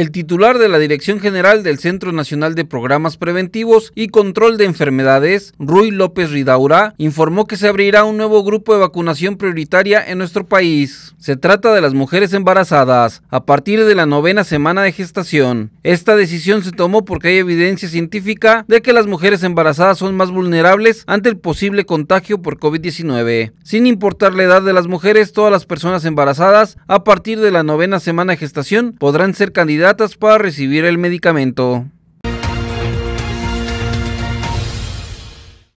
el titular de la Dirección General del Centro Nacional de Programas Preventivos y Control de Enfermedades, Ruy López Ridaura, informó que se abrirá un nuevo grupo de vacunación prioritaria en nuestro país. Se trata de las mujeres embarazadas a partir de la novena semana de gestación. Esta decisión se tomó porque hay evidencia científica de que las mujeres embarazadas son más vulnerables ante el posible contagio por COVID-19. Sin importar la edad de las mujeres, todas las personas embarazadas a partir de la novena semana de gestación podrán ser candidatas para recibir el medicamento.